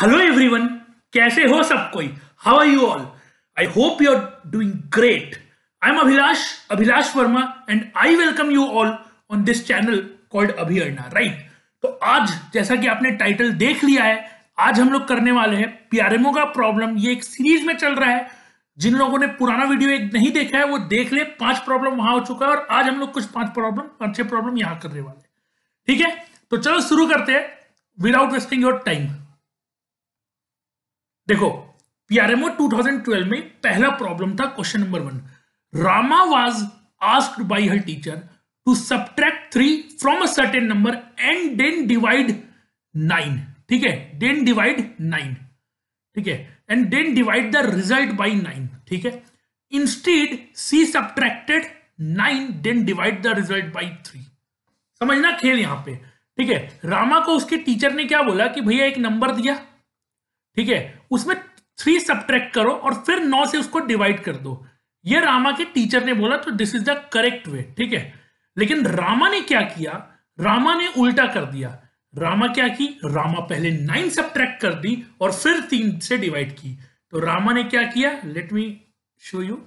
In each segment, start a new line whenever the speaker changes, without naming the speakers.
Hello everyone कैसे हो सब कोई how are you all I hope you are doing great I am Abhilash Abhilash Verma and I welcome you all on this channel called Abhiyarna right तो आज जैसा कि आपने टाइटल देख लिया है आज हम लोग करने वाले हैं पीआरएमओ का प्रॉब्लम ये एक सीरीज में चल रहा है जिन लोगों ने पुराना वीडियो एक नहीं देखा है वो देख ले पांच प्रॉब्लम वहां हो चुका है और आज हम लोग कुछ पांच प्रॉब्लम पांच छह प्रॉब्लम यहां करने वाले ठीक है तो चलो शुरू करते हैं विदाउट वेस्टिंग योर टाइम देखो पीआरएमओ 2012 में पहला प्रॉब्लम था question number one Rama was asked by her teacher to subtract three from a certain number and then divide nine ठीक है देन डिवाइड नाइन ठीक है and then divide the result by nine ठीक है instead she subtracted nine then divide the result by three समझना खेल यहां पे ठीक है रामा को उसके टीचर ने क्या बोला कि भैया एक नंबर दिया ठीक है उसमें थ्री सब्ट्रैक्ट करो और फिर नौ से उसको डिवाइड कर दो ये रामा के टीचर ने बोला तो this is the correct way ठीक है लेकिन रामा ने क्या किया रामा ने उल्टा कर दिया रामा क्या की रामा पहले नाइन सब्ट्रैक्ट कर दी और फिर तीन से डिवाइड की तो रामा ने क्या किया let me show you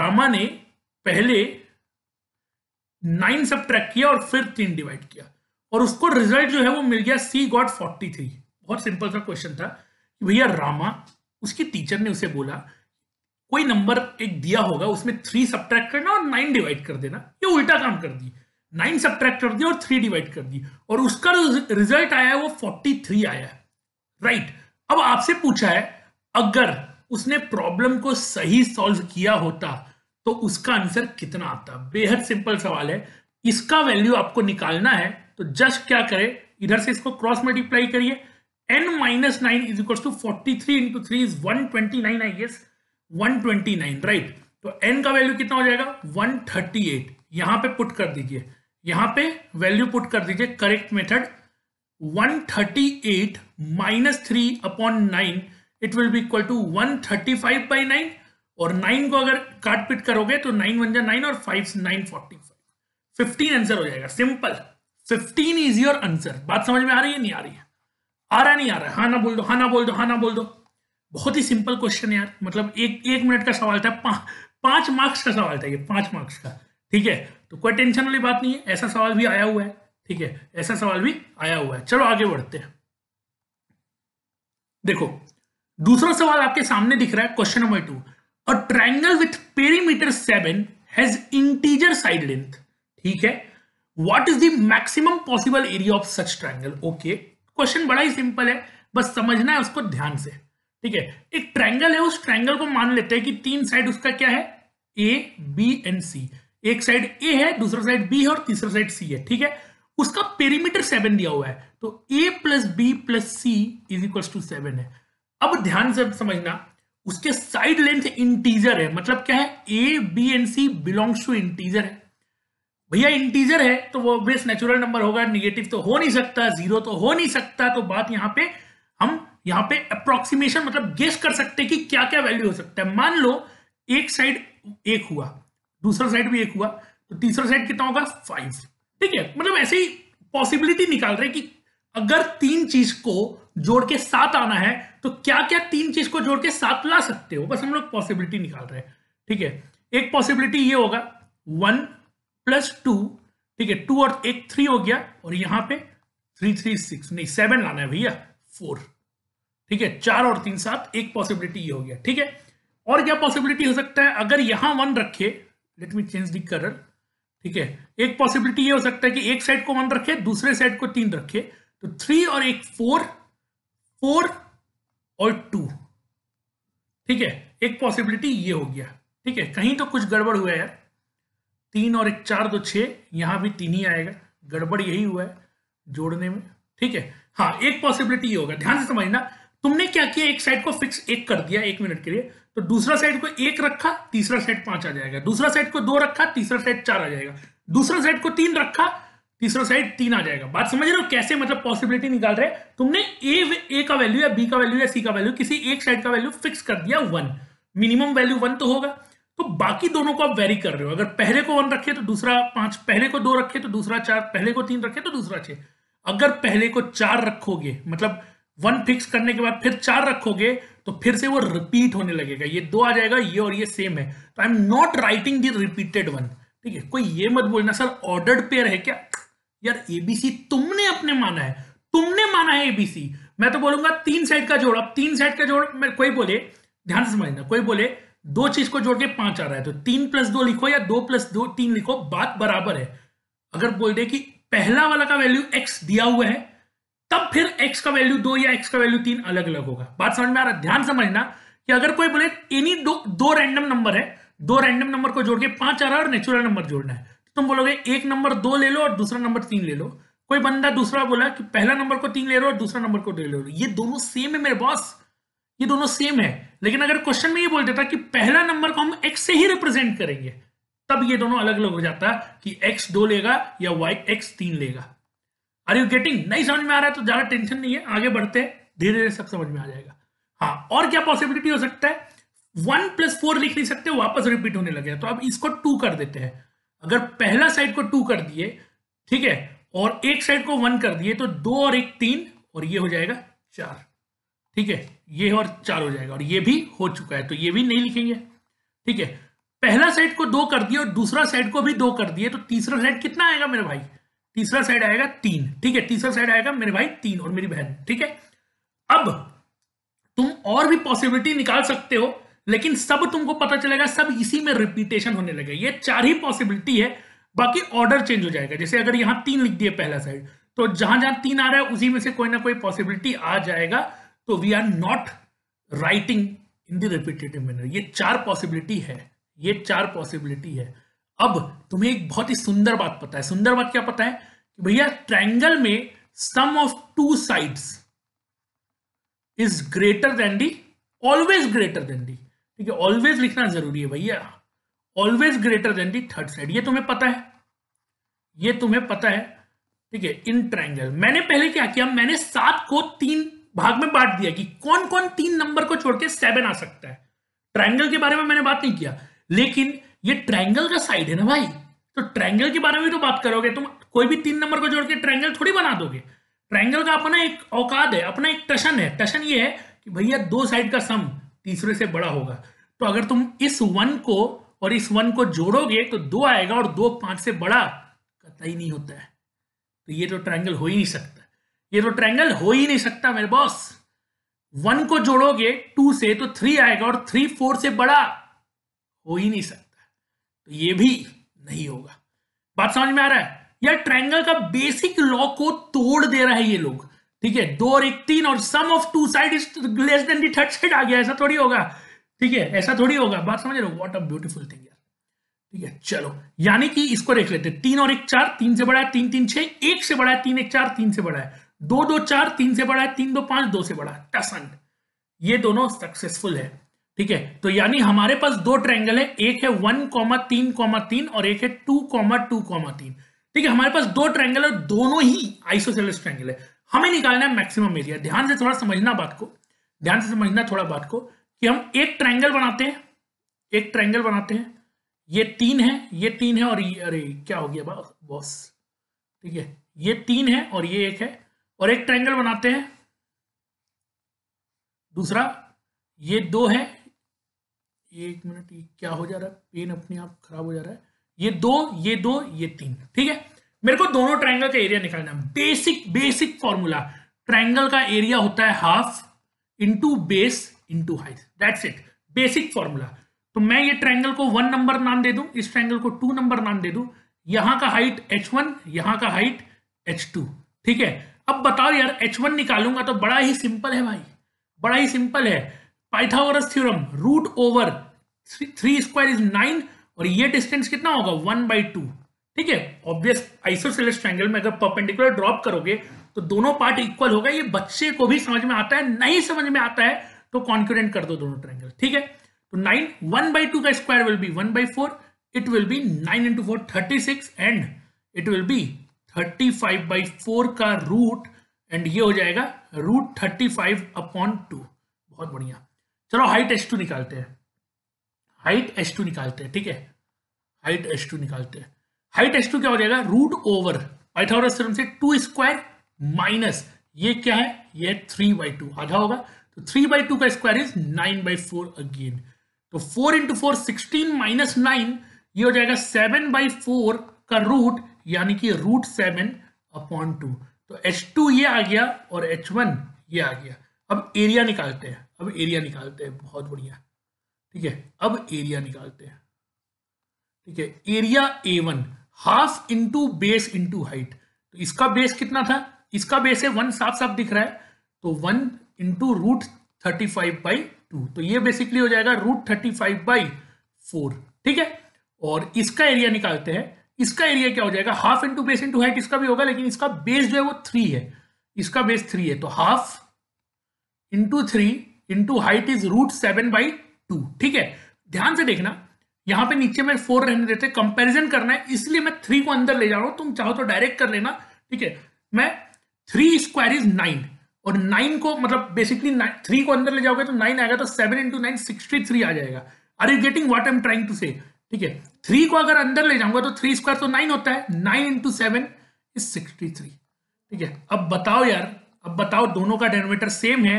Rama ने पहले नाइन सब्ट्रैक्ट किया और फिर तीन डिवाइड किया और उसको रिजल्ट जो है वो मिल गया सी गॉट फोर्टी थ्री बहुत सिंपल सा क्वेश्चन था भैया रामा उसके टीचर ने उसे बोला कोई नंबर एक दिया होगा उसमें थ्री सब्ट्रैक्ट करना और नाइन डिवाइड कर देना ये उल्टा काम कर दी नाइन सब्ट्रैक्ट कर दिया और थ्री डिवाइड कर दी और उसका रिजल्ट आया वो फोर्टी थ्री आया राइट अब आपसे पूछा है अगर उसने प्रॉब्लम को सही सॉल्व किया होता तो उसका आंसर कितना आता बेहद सिंपल सवाल है इसका वैल्यू आपको निकालना है तो जस्ट क्या करे इधर से इसको क्रॉस मल्टीप्लाई करिए n minus 9 is equals to 43 into 3 is 129 I guess 129 right तो n का वैल्यू कितना हो जाएगा 138 यहां पर पुट कर दीजिए यहां पे वैल्यू पुट कर दीजिए correct method 138 minus three upon nine it will be equal to one thirty five by nine और नाइन को अगर काट पिट करोगे तो नाइन वन जा नाइन और five nine forty five fifteen answer हो जाएगा simple fifteen is your answer बात समझ में आ रही है नहीं आ रही है आ रहा नहीं आ रहा हाँ ना बोल दो हाँ ना बोल दो हाँ ना बोल दो बहुत ही सिंपल क्वेश्चन यार मतलब एक एक मिनट का सवाल था पा, पांच मार्क्स का सवाल था ये पांच मार्क्स का ठीक है तो कोई टेंशन वाली बात नहीं है ऐसा सवाल भी आया हुआ है ठीक है ऐसा सवाल भी आया हुआ है चलो आगे बढ़ते हैं देखो दूसरा सवाल आपके सामने दिख रहा है question number two a triangle with perimeter seven has integer side length ठीक है what is the maximum possible area of such triangle okay question बड़ा ही सिंपल है बस समझना है उसको ध्यान से ठीक है एक ट्रैंगल है उस ट्रैंगल को मान लेते हैं कि तीन साइड उसका क्या है ए बी एंड सी एक साइड ए है दूसरा साइड बी है और तीसरा साइड सी है ठीक है उसका पेरीमीटर सेवन दिया हुआ है तो A plus B plus C is equal to seven है अब ध्यान से समझना उसके साइड लेंथ इंटीजर है मतलब क्या है A B and C belongs to integer है भैया इंटीजर है तो वो ऑब्वियस नेचुरल नंबर होगा निगेटिव तो हो नहीं सकता जीरो तो हो नहीं सकता तो बात यहाँ पे हम यहाँ पे अप्रोक्सीमेशन मतलब गेस कर सकते हैं कि क्या क्या वैल्यू हो सकता है मान लो एक साइड एक हुआ दूसरा साइड भी एक हुआ तो तीसरा साइड कितना होगा फाइव ठीक है मतलब ऐसे ही पॉसिबिलिटी निकाल रहे कि अगर तीन चीज को जोड़ के सात आना है तो क्या क्या तीन चीज को जोड़ के सात ला सकते हो बस हम लोग पॉसिबिलिटी निकाल रहे हैं ठीक है एक पॉसिबिलिटी ये होगा वन प्लस टू ठीक है टू और एक थ्री हो गया और यहां पे थ्री थ्री सिक्स नहीं सेवन लाना है भैया फोर ठीक है चार और तीन सात एक पॉसिबिलिटी ये हो गया ठीक है और क्या पॉसिबिलिटी हो सकता है अगर यहां वन रखे let me change the colour ठीक है एक पॉसिबिलिटी ये हो सकता है कि एक साइड को वन रखे दूसरे साइड को तीन रखे तो थ्री और एक फोर फोर और टू ठीक है एक पॉसिबिलिटी ये हो गया ठीक है कहीं तो कुछ गड़बड़ हुआ है यार तीन और एक चार दो तो छः यहाँ भी तीन ही आएगा गड़बड़ यही हुआ है जोड़ने में ठीक है हाँ एक पॉसिबिलिटी ये होगा ध्यान से समझना तुमने क्या किया एक साइड को फिक्स एक कर दिया एक मिनट के लिए तो दूसरा साइड को एक रखा तीसरा साइड पांच आ जाएगा दूसरा साइड को दो रखा तीसरा साइड चार आ जाएगा दूसरा साइड को तीन रखा तीसरा साइड तीन आ जाएगा बात समझ रहे हो कैसे मतलब पॉसिबिलिटी निकाल रहे तुमने ए ए का वैल्यू या बी का वैल्यू या सी का वैल्यू किसी एक साइड का वैल्यू फिक्स कर दिया वन मिनिमम वैल्यू वन तो होगा तो बाकी दोनों को आप वेरी कर रहे हो अगर पहले को वन रखे तो दूसरा पांच पहले को दो रखे तो दूसरा चार पहले को तीन रखे तो दूसरा छह अगर पहले को चार रखोगे मतलब वन फिक्स करने के बाद फिर चार रखोगे तो फिर से वो रिपीट होने लगेगा ये दो आ जाएगा ये और ये सेम है तो I am not writing the repeated one ठीक है कोई ये मत बोलना सर ऑर्डर्ड पेयर है क्या यार एबीसी तुमने अपने माना है तुमने माना है एबीसी मैं तो बोलूंगा तीन साइड का जोड़ अब तीन साइड का जोड़ मैं कोई बोले ध्यान से समझना कोई बोले दो चीज को जोड़ के पांच आ रहा है तो तीन प्लस दो लिखो या दो प्लस दो तीन लिखो बात बराबर है अगर बोल दे कि पहला वाला का वैल्यू एक्स दिया हुआ है तब फिर एक्स का वैल्यू दो या एक्स का वैल्यू तीन अलग अलग होगा बात समझ में आ रहा है ध्यान समझना कि अगर कोई बोले एनी दो दो रैंडम नंबर है दो रैंडम नंबर को जोड़ के पांच आ रहा है और नेचुरल नंबर जोड़ना है तो तुम बोलोगे एक नंबर दो ले लो और दूसरा नंबर तीन ले लो कोई बंदा दूसरा बोला कि पहला नंबर को तीन ले लो और दूसरा नंबर को दो ले लो ये दोनों सेम है मेरे बॉस ये दोनों सेम है लेकिन अगर क्वेश्चन में ये बोल देता कि पहला नंबर को हम एक्स से ही रिप्रेजेंट करेंगे तब ये दोनों अलग अलग हो जाता कि एक्स दो लेगा या वाई एक्स तीन लेगा आर यू गेटिंग नहीं समझ में आ रहा है तो ज्यादा टेंशन नहीं है आगे बढ़ते धीरे धीरे सब समझ में आ जाएगा हाँ और क्या पॉसिबिलिटी हो सकता है वन प्लस फोर लिख नहीं सकते वापस रिपीट होने लगे तो अब इसको टू कर देते हैं अगर पहला साइड को टू कर दिए ठीक है और एक साइड को वन कर दिए तो दो और एक तीन और ये हो जाएगा चार ठीक है ये और चार हो जाएगा और ये भी हो चुका है तो ये भी नहीं लिखेंगे ठीक है पहला सेट को दो कर दिए और दूसरा सेट को भी दो कर दिए तो तीसरा सेट कितना आएगा मेरे भाई तीसरा सेट आएगा तीन ठीक है तीसरा सेट आएगा मेरे भाई तीन और मेरी बहन ठीक है अब तुम और भी पॉसिबिलिटी निकाल सकते हो लेकिन सब तुमको पता चलेगा सब इसी में रिपीटेशन होने लगे ये चार ही पॉसिबिलिटी है बाकी ऑर्डर चेंज हो जाएगा जैसे अगर यहां तीन लिख दिए पहला साइड तो जहां जहां तीन आ रहा है उसी में से कोई ना कोई पॉसिबिलिटी आ जाएगा तो we are not writing in the repetitive manner ये चार पॉसिबिलिटी है ये चार पॉसिबिलिटी है अब तुम्हें एक बहुत ही सुंदर बात पता है सुंदर बात क्या पता है कि भैया ट्रायंगल में sum of two sides is greater than the always greater than the ठीक है ऑलवेज लिखना जरूरी है भैया always greater than the third side ये तुम्हें पता है ये तुम्हें पता है ठीक है इन ट्रायंगल मैंने पहले क्या किया मैंने सात को तीन भाग में बांट दिया कि कौन कौन तीन नंबर को छोड़ के सेवन आ सकता है ट्राइंगल के बारे में मैंने बात नहीं किया लेकिन ये ट्राइंगल का साइड है ना भाई तो ट्राइंगल के बारे में भी तो बात करोगे तुम कोई भी तीन नंबर को जोड़ के ट्राइंगल थोड़ी बना दोगे ट्राइंगल का अपना एक औकात है अपना एक टशन है टशन ये है कि भैया दो साइड का सम तीसरे से बड़ा होगा तो अगर तुम इस वन को और इस वन को जोड़ोगे तो दो आएगा और दो पांच से बड़ा कतई नहीं होता है तो ये तो ट्राइंगल हो ही नहीं सकता ये तो ट्रायंगल हो ही नहीं सकता मेरे बॉस वन को जोड़ोगे टू से तो थ्री आएगा और थ्री फोर से बड़ा हो ही नहीं सकता तो ये भी नहीं होगा बात समझ में आ रहा है यार ट्रायंगल का बेसिक लॉ को तोड़ दे रहा है ये लोग ठीक है दो और एक तीन और sum of two side is less than the third side आ गया ऐसा थोड़ी होगा ठीक है ऐसा थोड़ी होगा बात समझ रहे हो व्हाट अ ब्यूटीफुल थिंग ठीक है चलो यानी कि इसको देख लेते तीन और एक चार तीन से बड़ा है तीन तीन छह एक से बड़ा है तीन एक चार तीन से बड़ा है दो दो चार तीन से बड़ा है तीन दो पांच दो से बड़ा है टसन ये दोनों सक्सेसफुल है ठीक है तो यानी हमारे पास दो ट्रायंगल है एक है वन कॉमा तीन कॉमा तीन और एक है टू कॉमा टू कॉमा तीन ठीक है हमारे पास दो ट्रैंगल और दोनों ही आइसोसेलस ट्रैंगल है हमें निकालना है मैक्सिमम एरिया ध्यान से थोड़ा समझना बात को ध्यान से समझना थोड़ा बात को कि हम एक ट्रैंगल बनाते हैं एक ट्रैंगल बनाते हैं ये तीन है ये तीन है और ये अरे क्या हो गया बॉस ठीक है ये तीन है और ये एक है और एक ट्रायंगल बनाते हैं दूसरा ये दो है एक मिनट ये क्या हो जा रहा है पेन अपने आप खराब हो जा रहा है ये दो ये दो ये तीन ठीक है मेरे को दोनों ट्रायंगल का एरिया निकालना है बेसिक बेसिक फॉर्मूला ट्रायंगल का एरिया होता है half into base into height that's it basic formula तो मैं ये ट्रायंगल को वन नंबर नाम दे दूं इस ट्रायंगल को टू नंबर नाम दे दूं यहां का हाइट एच वन यहां का हाइट एच टू ठीक है अब बताओ यार एच वन निकालूंगा तो बड़ा ही सिंपल है भाई बड़ा ही सिंपल है Pythagoras theorem root over three square is nine और ये डिस्टेंस कितना होगा वन बाई टू ठीक है ऑब्वियस आइसोसेलेस ट्रायंगल में अगर परपेंडिकुलर ड्रॉप करोगे तो दोनों पार्ट इक्वल होगा ये बच्चे को भी समझ में आता है नहीं समझ में आता है तो कॉन्क्यूडेंट कर दो दोनों ट्रायंगल ठीक है तो नाइन वन बाई टू का square will be one by four it will be nine into four thirty six and it will be thirty five by four का रूट एंड ये हो जाएगा root thirty five upon two बहुत बढ़िया चलो height S to निकालते हैं height S to निकालते हैं ठीक है हाइट एस टू निकालते हैं हाइट एस टू क्या हो जाएगा रूट ओवर पाइथागोरस थ्योरम से टू स्क्वायर माइनस ये क्या है ये थ्री बाई टू आधा होगा तो थ्री बाई टू का square is nine by four again तो four into four sixteen minus nine ये हो जाएगा सेवन बाई फोर का रूट यानी कि रूट सेवन अपॉन टू तो एच टू ये आ गया और एच वन ये आ गया अब एरिया निकालते हैं अब एरिया निकालते हैं बहुत बढ़िया ठीक है अब एरिया निकालते हैं ठीक है area A one half into base into height तो इसका बेस कितना था इसका बेस है वन साफ साफ दिख रहा है तो one into root thirty five by two तो ये बेसिकली हो जाएगा root thirty five by four ठीक है और इसका एरिया निकालते हैं इसका एरिया क्या हो जाएगा half into base into height इसका भी होगा लेकिन इसका बेस जो है वो थ्री है इसका बेस थ्री है तो half into three into height is root seven by two ठीक है ध्यान से देखना यहां पे नीचे मैं फोर रहने देते कंपैरिजन करना है इसलिए मैं थ्री को अंदर ले जा रहा हूं तुम चाहो तो डायरेक्ट कर लेना ठीक है मैं थ्री स्क्वायर इज नाइन और नाइन को मतलब बेसिकली थ्री को अंदर ले जाओगे तो नाइन आएगा तो seven into nine sixty three आ जाएगा are you getting what I am trying to say ठीक है थ्री को अगर अंदर ले जाऊंगा तो थ्री स्क्वायर तो नाइन होता है nine into seven is sixty three ठीक है अब बताओ यार अब बताओ दोनों का डेनोमीटर सेम है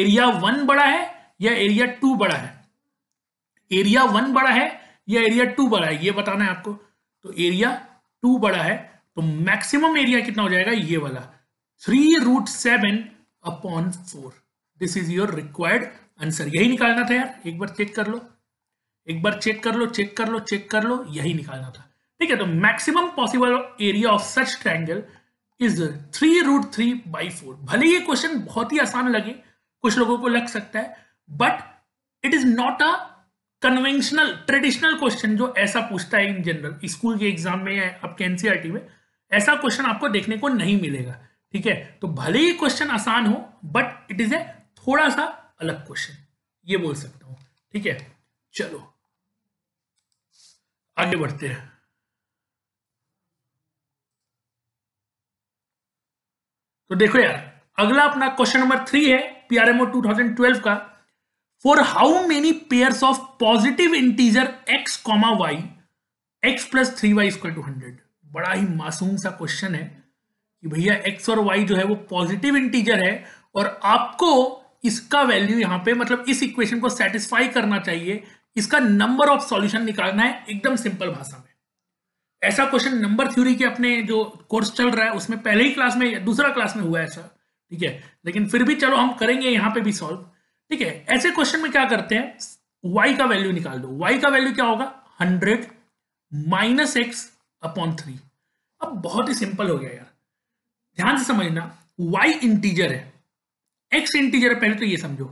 एरिया वन बड़ा है या एरिया टू बड़ा है एरिया वन बड़ा है या एरिया टू बड़ा है ये बताना है आपको तो एरिया टू बड़ा है तो मैक्सिमम एरिया कितना हो जाएगा ये वाला three root seven upon four this is your required answer यही निकालना था यार एक बार चेक कर लो एक बार चेक कर लो चेक कर लो चेक कर लो यही निकालना था ठीक है तो maximum possible area of such triangle is three root three by four भले ये क्वेश्चन बहुत ही आसान लगे कुछ लोगों को लग सकता है but it is not a conventional traditional question जो ऐसा पूछता है इन जनरल स्कूल के एग्जाम में या आपके एनसीआरटी e में ऐसा क्वेश्चन आपको देखने को नहीं मिलेगा ठीक है तो भले ही क्वेश्चन आसान हो बट इट इज ए थोड़ा सा अलग क्वेश्चन ये बोल सकता हूँ ठीक है चलो आगे बढ़ते हैं तो देखो यार अगला अपना क्वेश्चन नंबर थ्री है पीआरएमओ 2012 का for how many pair of positive integer X comma Y X plus three Y square two hundred बड़ा ही मासूम सा क्वेश्चन है कि भैया एक्स और वाई जो है वो पॉजिटिव इंटीजर है और आपको इसका वैल्यू यहां पे मतलब इस इक्वेशन को सेटिस्फाई करना चाहिए इसका नंबर ऑफ सॉल्यूशन निकालना है एकदम सिंपल भाषा में ऐसा क्वेश्चन नंबर थ्योरी के अपने जो कोर्स चल रहा है उसमें पहले ही क्लास में दूसरा क्लास में हुआ है ऐसा ठीक है लेकिन फिर भी चलो हम करेंगे यहां पे भी सॉल्व ठीक है ऐसे क्वेश्चन में क्या करते हैं वाई का वैल्यू निकाल दो वाई का वैल्यू क्या होगा hundred minus X upon three अब बहुत ही सिंपल हो गया यार ध्यान से समझना वाई इंटीजर है एक्स इंटीजर है पहले तो ये समझो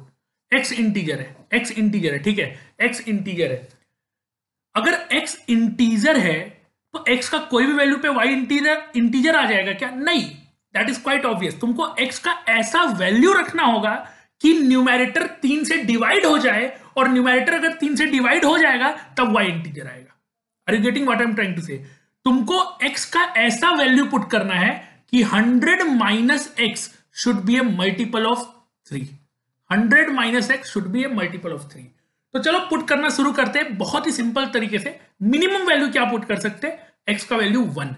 एक्स इंटीजर है एक्स इंटीजर है ठीक है एक्स इंटीजर है अगर एक्स इंटीजर है तो एक्स का कोई भी वैल्यू पे वाई इंटीजर इंटीजर आ जाएगा क्या नहीं दैट इज क्वाइट ऑब्वियस तुमको एक्स का ऐसा वैल्यू रखना होगा कि न्यूमेरेटर तीन से डिवाइड हो जाए और न्यूमेरेटर अगर तीन से डिवाइड हो जाएगा तब वाई इंटीजर आएगा are you getting what am trying to say तुमको एक्स का ऐसा वैल्यू पुट करना है कि hundred minus X should be a multiple of three hundred minus X should be a multiple of three तो चलो put करना शुरू करते हैं बहुत ही सिंपल तरीके से मिनिमम वैल्यू क्या पुट कर सकते हैं एक्स का वैल्यू वन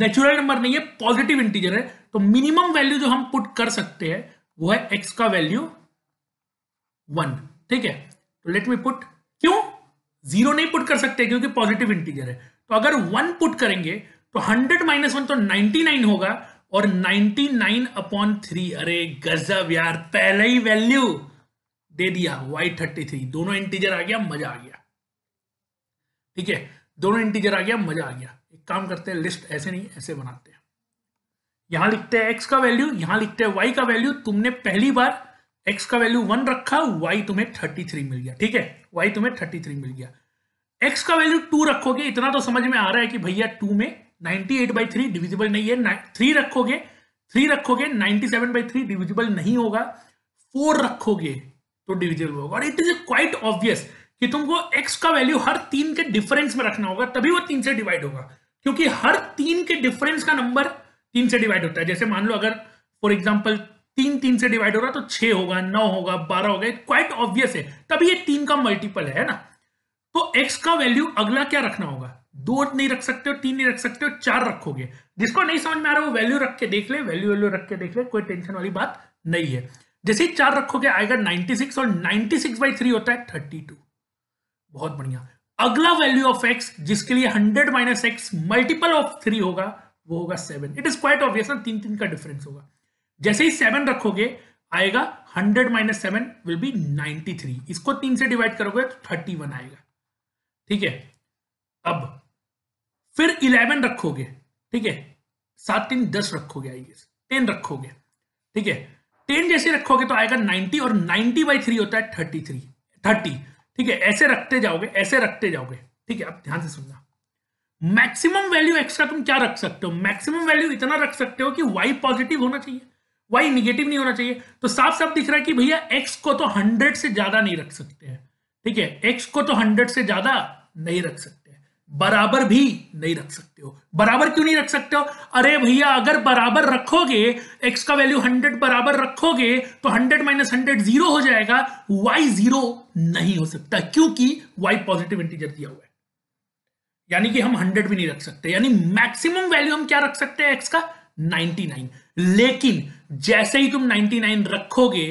नेचुरल नंबर नहीं है पॉजिटिव इंटीजर है तो मिनिमम वैल्यू जो हम पुट कर सकते हैं वो है एक्स का वैल्यू वन ठीक है तो लेट मी पुट क्यों जीरो नहीं पुट कर सकते क्योंकि पॉजिटिव इंटीजर है तो अगर वन पुट करेंगे तो हंड्रेड माइनस वन तो नाइनटी नाइन होगा और 99 अपॉन थ्री अरे गजब यार पहले ही वैल्यू दे दिया वाई थर्टी थ्री दोनों इंटीजर आ गया मजा आ गया ठीक है दोनों इंटीजर आ गया मजा आ गया एक काम करते हैं लिस्ट ऐसे नहीं ऐसे बनाते हैं यहां लिखते हैं एक्स का वैल्यू यहां लिखते हैं वाई का वैल्यू तुमने पहली बार एक्स का वैल्यू वन रखा वाई तुम्हें थर्टी थ्री मिल गया ठीक है वाई तुम्हें थर्टी थ्री मिल गया एक्स का वैल्यू टू रखोगे इतना तो समझ में आ रहा है कि भैया टू में ninety eight by three divisible नहीं है थ्री रखोगे थ्री रखोगे ninety seven by three divisible नहीं होगा फोर रखोगे तो डिविजिबल होगा और इट इज क्वाइट ऑब्वियस कि तुमको एक्स का वैल्यू हर तीन के डिफरेंस में रखना होगा तभी वो तीन से डिवाइड होगा क्योंकि हर तीन के डिफरेंस का नंबर तीन से डिवाइड होता है जैसे मान लो अगर फॉर एग्जाम्पल तीन तीन से डिवाइड हो रहा तो छह होगा नौ होगा बारह होगा क्वाइट ऑब्वियस है तभी ये तीन का मल्टीपल है ना तो एक्स का वैल्यू अगला क्या रखना होगा दो नहीं रख सकते हो तीन नहीं रख सकते हो चार रखोगे जिसको नहीं समझ में आ रहा वो वैल्यू रख के देख ले वैल्यू वैल्यू रख के देख ले कोई टेंशन वाली बात नहीं है जैसे ही चार रखोगे आएगा 96 और 96 सिक्स बाई थ्री होता है 32 बहुत बढ़िया अगला वैल्यू ऑफ एक्स जिसके लिए 100 minus X multiple of three होगा वो होगा seven it is quite obvious ना तीन तीन का डिफरेंस होगा जैसे ही सेवन रखोगे आएगा hundred minus seven will be 93 इसको तीन से डिवाइड करोगे तो थर्टी वन आएगा ठीक है अब फिर इलेवन रखोगे ठीक है सात तीन दस रखोगे आई गेस टेन रखोगे ठीक है टेन जैसे रखोगे तो आएगा नाइनटी और नाइनटी बाई थ्री होता है थर्टी थ्री थर्टी ठीक है ऐसे रखते जाओगे ऐसे रखते जाओगे ठीक है आप ध्यान से सुनना मैक्सिमम वैल्यू एक्स्ट्रा तुम क्या रख सकते हो मैक्सिमम वैल्यू इतना रख सकते हो कि वाई पॉजिटिव होना चाहिए वाई निगेटिव नहीं होना चाहिए तो साफ साफ दिख रहा है कि भैया एक्स को तो हंड्रेड से ज्यादा नहीं रख सकते हैं ठीक है एक्स को तो हंड्रेड से ज्यादा नहीं रख सकते बराबर भी नहीं रख सकते हो बराबर क्यों नहीं रख सकते हो अरे भैया अगर बराबर रखोगे x का वैल्यू 100 बराबर रखोगे तो 100 माइनस हंड्रेड जीरो हो जाएगा y जीरो नहीं हो सकता क्योंकि y पॉजिटिव इंटीजर दिया हुआ है यानी कि हम 100 भी नहीं रख सकते यानी मैक्सिमम वैल्यू हम क्या रख सकते हैं x का 99 लेकिन जैसे ही तुम 99 रखोगे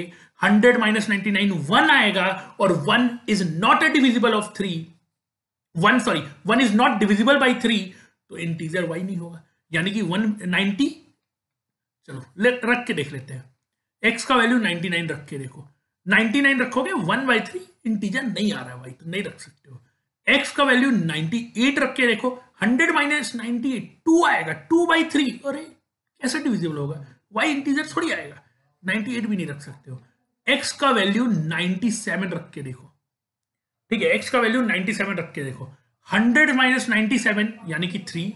100 माइनस नाइनटी वन आएगा और one is not a divisible of three one sorry one is not divisible by three तो इंटीजर वाई नहीं होगा यानी कि वन नाइनटी चलो लेट रख के देख लेते हैं एक्स का वैल्यू नाइनटी नाइन रख के देखो नाइनटी नाइन रखोगे वन बाई थ्री इंटीजर नहीं आ रहा है वाई तो नहीं रख सकते हो एक्स का वैल्यू नाइनटी एट रख के देखो hundred minus ninety eight two आएगा टू बाई थ्री अरे कैसे डिविजिबल होगा वाई इंटीजर थोड़ी आएगा नाइनटी एट भी नहीं रख सकते हो एक्स का वैल्यू नाइनटी सेवन रख के देखो ठीक है एक्स का वैल्यू 97 रख के देखो 100 माइनस नाइन्टी यानी कि थ्री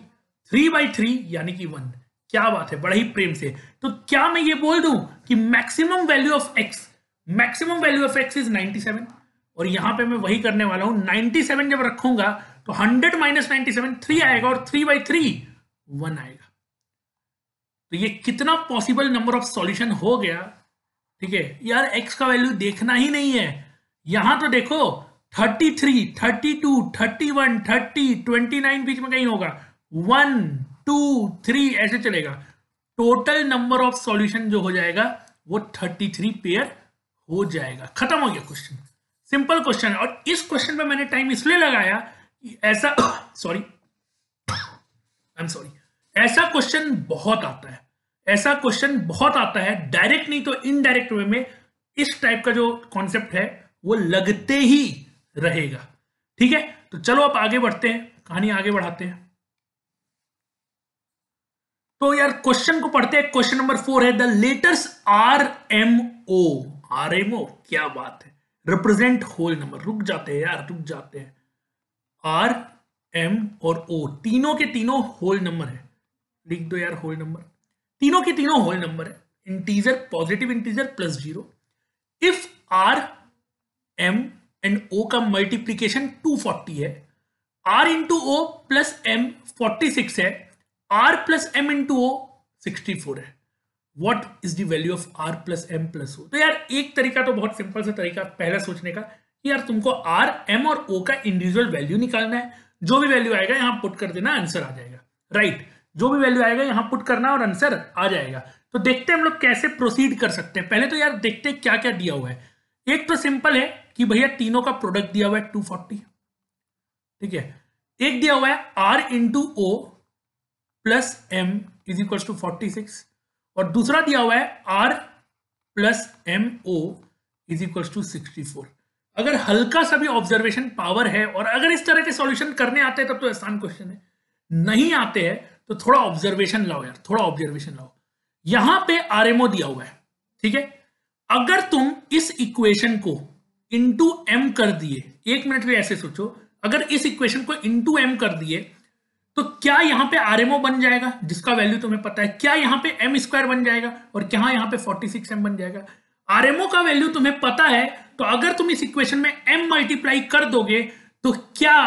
थ्री बाई थ्री यानी कि वन क्या बात है बड़ा ही प्रेम से तो क्या मैं ये बोल दू कि maximum value of X maximum value of X is 97 और यहां पे मैं वही करने वाला हूं 97 जब रखूंगा तो 100 माइनस नाइन्टी थ्री आएगा और थ्री बाई थ्री वन आएगा तो ये कितना पॉसिबल नंबर ऑफ सॉल्यूशन हो गया ठीक है यार एक्स का वैल्यू देखना ही नहीं है यहां तो देखो thirty three thirty two thirty one thirty twenty nine बीच में कहीं होगा वन टू थ्री ऐसे चलेगा टोटल नंबर ऑफ सॉल्यूशन जो हो जाएगा वो थर्टी थ्री पेयर हो जाएगा खत्म हो गया क्वेश्चन सिंपल क्वेश्चन और इस क्वेश्चन पर मैंने टाइम इसलिए लगाया कि ऐसा सॉरी आई एम सॉरी ऐसा क्वेश्चन बहुत आता है ऐसा क्वेश्चन बहुत आता है डायरेक्ट नहीं तो इनडायरेक्ट वे में इस टाइप का जो कॉन्सेप्ट है वो लगते ही रहेगा ठीक है तो चलो आप आगे बढ़ते हैं कहानी आगे बढ़ाते हैं तो यार क्वेश्चन को पढ़ते हैं क्वेश्चन नंबर फोर है the letters R M O R M O क्या बात है रिप्रेजेंट होल नंबर रुक जाते हैं यार रुक जाते हैं आर एम और ओ तीनों के तीनों होल नंबर है लिख दो यार होल नंबर तीनों के तीनों होल नंबर है integer positive integer plus zero if R M and O का मल्टीप्लीकेशन 240 है R into O plus M forty six है R plus M into O sixty four है what is the value of R plus M plus O तो यार एक तरीका तो बहुत सिंपल सा तरीका पहला सोचने का कि यार तुमको आर एम और ओ का इंडिविजुअल वैल्यू निकालना है जो भी वैल्यू आएगा यहां पुट कर देना आंसर आ जाएगा राइट right. जो भी वैल्यू आएगा यहां पुट करना और आंसर आ जाएगा तो देखते हैं हम लोग कैसे प्रोसीड कर सकते हैं पहले तो यार देखते हैं क्या क्या दिया हुआ है एक तो सिंपल है कि भैया तीनों का प्रोडक्ट दिया हुआ है टू फोर्टी ठीक है एक दिया हुआ है R into O plus M is equal to forty six और दूसरा दिया हुआ है R plus M O is equal to sixty four अगर हल्का सा भी ऑब्जर्वेशन पावर है और अगर इस तरह के सॉल्यूशन करने आते हैं तब तो आसान क्वेश्चन है नहीं आते हैं तो थोड़ा ऑब्जर्वेशन लाओ यार थोड़ा ऑब्जर्वेशन लाओ यहां पे आरएमओ दिया हुआ है ठीक है अगर तुम इस इक्वेशन को इंटू एम कर दिए एक मिनट में ऐसे सोचो अगर इस इक्वेशन को इंटू एम कर दिए तो क्या यहां पे आरएमओ बन जाएगा जिसका वैल्यू तुम्हें पता है क्या यहां पे एम स्क्वायर बन जाएगा और क्या यहां पे 46 एम बन जाएगा आरएमओ का वैल्यू तुम्हें पता है तो अगर तुम इस इक्वेशन में एम मल्टीप्लाई कर दोगे तो क्या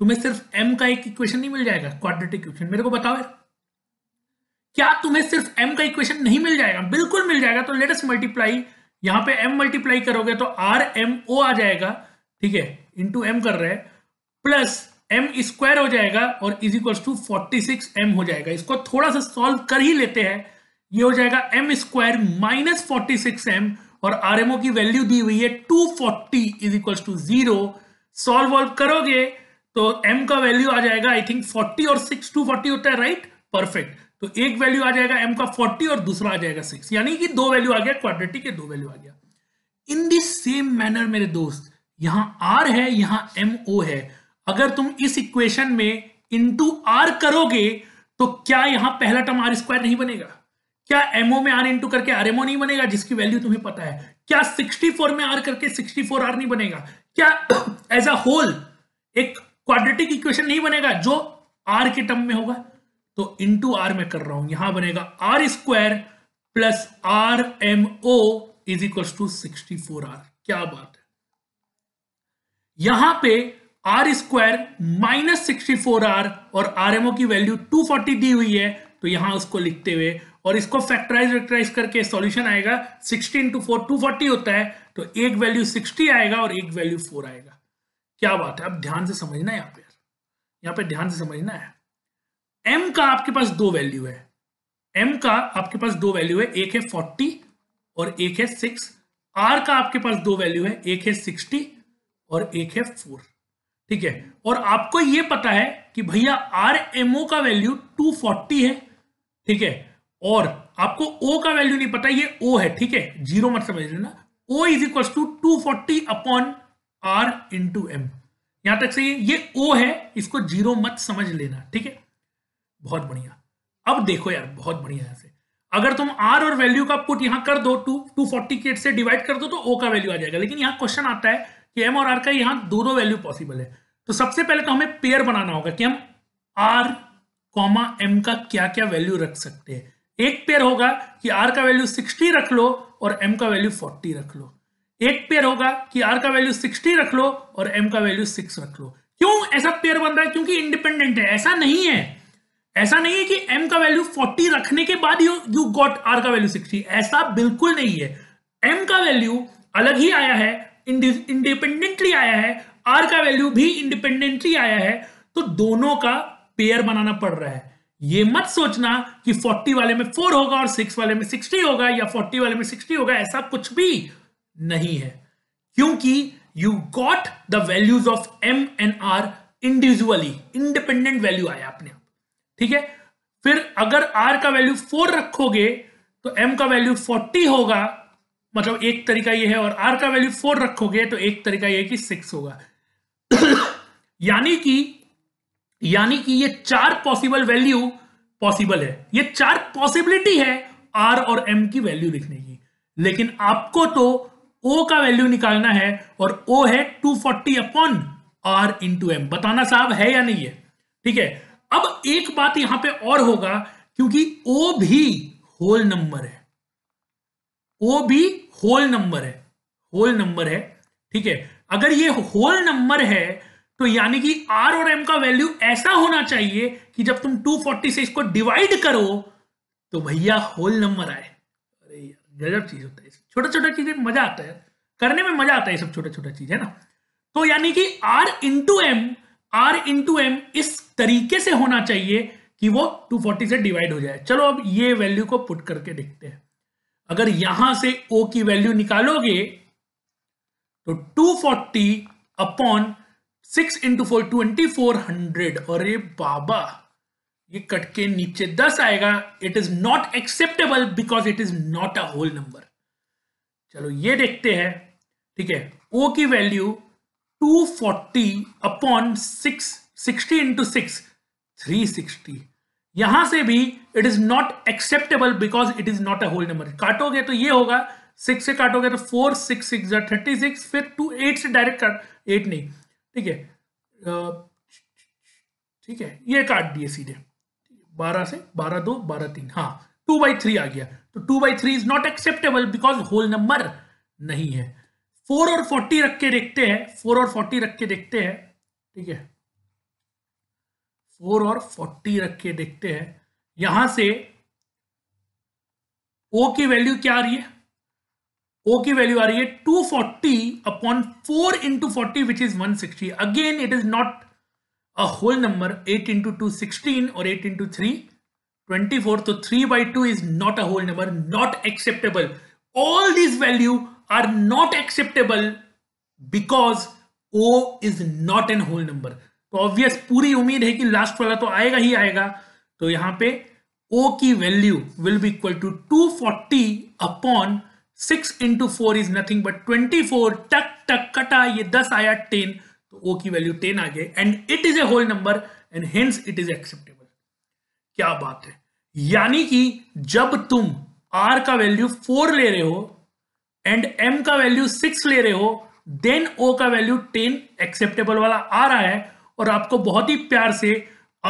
तुम्हें सिर्फ एम का एक इक्वेशन नहीं मिल जाएगा क्वाड्रेटिक इक्वेशन मेरे को बताओ क्या तुम्हें सिर्फ एम का इक्वेशन नहीं मिल जाएगा बिल्कुल मिल जाएगा तो लेटेस्ट मल्टीप्लाई यहां पे m मल्टीप्लाई करोगे तो आर एम ओ आ जाएगा ठीक है इंटू एम कर रहे हैं प्लस एम स्क्वायर हो जाएगा और is equal to forty six M हो जाएगा इसको थोड़ा सा सॉल्व कर ही लेते हैं ये हो जाएगा M square minus forty six M और आरएमओ की वैल्यू दी हुई है two forty is equal to zero solve वॉल्व करोगे तो m का वैल्यू आ जाएगा आई थिंक 40 और 6 टू फोर्टी होता है राइट परफेक्ट तो एक वैल्यू आ जाएगा एम का फोर्टी और दूसरा आ जाएगा सिक्स यानी कि दो वैल्यू आ गया क्वाड्रेटिक के दो वैल्यू आ गया इन दिस सेम मैनर मेरे दोस्त यहां आर है यहां एम ओ है अगर तुम इस इक्वेशन में इंटू आर करोगे तो क्या यहां पहला टर्म आर स्क्वायर नहीं बनेगा क्या एमओ में आर इंटू करके आर एमओ नहीं बनेगा जिसकी वैल्यू तुम्हें पता है क्या 64 में आर करके 64 आर नहीं बनेगा क्या एज अ होल एक क्वाड्रेटिक इक्वेशन नहीं बनेगा जो आर के टर्म में होगा तो इंटू आर में कर रहा हूं यहां बनेगा R square plus R M O is equal to sixty four R क्या बात है यहां पे R square minus sixty four R और आर एम ओ की वैल्यू टू फोर्टी दी हुई है तो यहां उसको लिखते हुए और इसको फैक्टराइज वैक्टराइज करके सॉल्यूशन आएगा sixty into four two forty होता है तो एक वैल्यू सिक्सटी आएगा और एक वैल्यू फोर आएगा क्या बात है अब ध्यान से समझना है यहां पर यहाँ पे ध्यान से समझना है एम का आपके पास दो वैल्यू है एम का आपके पास दो वैल्यू है एक है फोर्टी और एक है सिक्स आर का आपके पास दो वैल्यू है एक है सिक्सटी और एक है फोर ठीक है और आपको ये पता है कि भैया आर एम ओ का वैल्यू टू फोर्टी है ठीक है और आपको ओ का वैल्यू नहीं पता ये ओ है ठीक है जीरो मत समझ लेना O is equal to two forty upon R into M यहां तक सही है ये ओ है इसको जीरो मत समझ लेना ठीक है बहुत बढ़िया अब देखो यार बहुत बढ़िया यहां से अगर तुम आर और वैल्यू का पुट यहां कर दो टू टू फोर्टी के से डिवाइड कर दो तो ओ का वैल्यू आ जाएगा लेकिन यहां क्वेश्चन आता है कि एम और आर का यहाँ दोनों वैल्यू पॉसिबल है तो सबसे पहले तो हमें पेयर बनाना होगा कि हम आर कॉमा एम का क्या क्या वैल्यू रख सकते हैं एक पेयर होगा कि आर का वैल्यू सिक्सटी रख लो और एम का वैल्यू फोर्टी रख लो एक पेयर होगा कि आर का वैल्यू सिक्सटी रख लो और एम का वैल्यू सिक्स रख लो क्यों ऐसा पेयर बन रहा है क्योंकि इंडिपेंडेंट है ऐसा नहीं है ऐसा नहीं है कि m का वैल्यू 40 रखने के बाद यू गॉट r का वैल्यू 60 ऐसा बिल्कुल नहीं है m का वैल्यू अलग ही आया है इंडिपेंडेंटली आया है r का वैल्यू भी इंडिपेंडेंटली आया है तो दोनों का पेयर बनाना पड़ रहा है ये मत सोचना कि 40 वाले में 4 होगा और 6 वाले में 60 होगा या 40 वाले में 60 होगा ऐसा कुछ भी नहीं है क्योंकि you got the values of M and R individually independent value आया अपने ठीक है फिर अगर आर का वैल्यू फोर रखोगे तो एम का वैल्यू फोर्टी होगा मतलब एक तरीका ये है और आर का वैल्यू फोर रखोगे तो एक तरीका ये कि सिक्स होगा यानी कि यानी कि ये चार पॉसिबल वैल्यू पॉसिबल है ये चार पॉसिबिलिटी है आर और एम की वैल्यू लिखने की लेकिन आपको तो ओ का वैल्यू निकालना है और ओ है 240 अपॉन आर इंटू एम बताना साहब है या नहीं है ठीक है अब एक बात यहां पे और होगा क्योंकि ओ भी होल नंबर है ओ भी होल नंबर है होल नंबर है ठीक है अगर ये होल नंबर है तो यानी कि आर और एम का वैल्यू ऐसा होना चाहिए कि जब तुम फोर्टी से इसको डिवाइड करो तो भैया होल नंबर आए अरे गजब चीज होता है छोटा छोटा चीजें मजा आता है करने में मजा आता है सब छोटा छोटा चीज है ना तो यानी कि R into M R into M इस तरीके से होना चाहिए कि वो 240 से डिवाइड हो जाए चलो अब ये वैल्यू को पुट करके देखते हैं अगर यहां से ओ की वैल्यू निकालोगे तो 240 upon six into four twenty four hundred और ये बाबा ये कट के नीचे दस आएगा it is not acceptable because it is not a whole number चलो ये देखते हैं ठीक है ओ की value 240 upon six sixty into six three sixty यहां से भी it is not acceptable because it is not a whole number काटोगे तो ये होगा सिक्स से काटोगे तो four six six thirty six फिर टू एट से डायरेक्ट काट एट नहीं ठीक है ठीक है ये काट दिए सीधे बारह से बारह दो बारह तीन हाँ टू बाई थ्री आ गया तो two by three is not acceptable because whole number नहीं है फोर और फोर्टी रख के देखते हैं फोर और फोर्टी रख के देखते हैं ठीक है फोर और फोर्टी रख के देखते हैं यहां से ओ की वैल्यू क्या आ रही है ओ की वैल्यू आ रही है two forty upon four into forty which is one sixty again it is not a whole number eight into two sixteen और eight into three twenty four तो three by two is not a whole number not acceptable all this value are not acceptable because O is not an whole number. तो obvious पूरी उम्मीद है कि last वाला तो आएगा ही आएगा तो यहां पे O की value will be equal to 240 upon six into four is nothing but four टक टक कटा ये 10 आया 10 तो O की वैल्यू 10 आ गए and it is a whole number and hence it is acceptable क्या बात है यानी कि जब तुम R का वैल्यू 4 ले रहे हो एंड एम का वैल्यू सिक्स ले रहे हो देन ओ का वैल्यू टेन एक्सेप्टेबल वाला आ रहा है और आपको बहुत ही प्यार से